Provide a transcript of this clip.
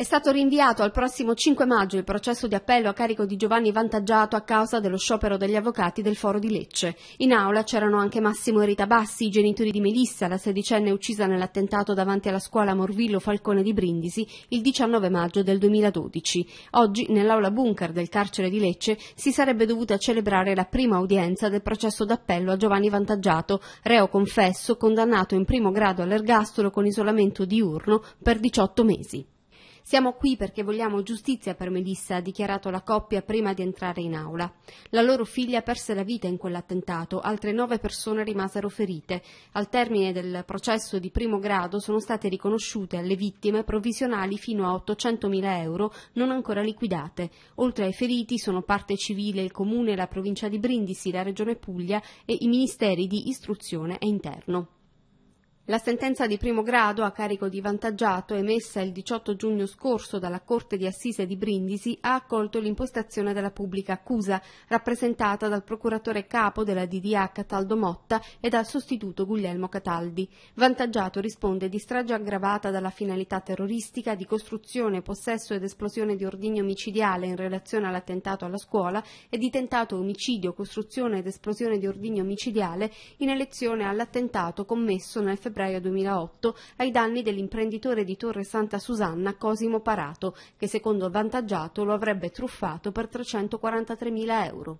È stato rinviato al prossimo 5 maggio il processo di appello a carico di Giovanni Vantaggiato a causa dello sciopero degli avvocati del Foro di Lecce. In aula c'erano anche Massimo e Rita Bassi, i genitori di Melissa, la sedicenne uccisa nell'attentato davanti alla scuola Morvillo Falcone di Brindisi il 19 maggio del 2012. Oggi, nell'aula bunker del carcere di Lecce, si sarebbe dovuta celebrare la prima udienza del processo d'appello a Giovanni Vantaggiato, reo confesso condannato in primo grado all'ergastolo con isolamento diurno per 18 mesi. Siamo qui perché vogliamo giustizia per Melissa, ha dichiarato la coppia prima di entrare in aula. La loro figlia perse la vita in quell'attentato, altre nove persone rimasero ferite. Al termine del processo di primo grado sono state riconosciute alle vittime provvisionali fino a 800.000 euro non ancora liquidate. Oltre ai feriti sono parte civile il comune, la provincia di Brindisi, la regione Puglia e i ministeri di istruzione e interno. La sentenza di primo grado a carico di vantaggiato emessa il 18 giugno scorso dalla Corte di Assise di Brindisi ha accolto l'impostazione della pubblica accusa, rappresentata dal procuratore capo della DDA Cataldo Motta e dal sostituto Guglielmo Cataldi. Vantaggiato risponde di strage aggravata dalla finalità terroristica, di costruzione, possesso ed esplosione di ordigno omicidiale in relazione all'attentato alla scuola e di tentato omicidio, costruzione ed esplosione di ordigno omicidiale in elezione all'attentato commesso nel febbraio febbraio 2008 ai danni dell'imprenditore di Torre Santa Susanna Cosimo Parato, che secondo il lo avrebbe truffato per 343.000 euro.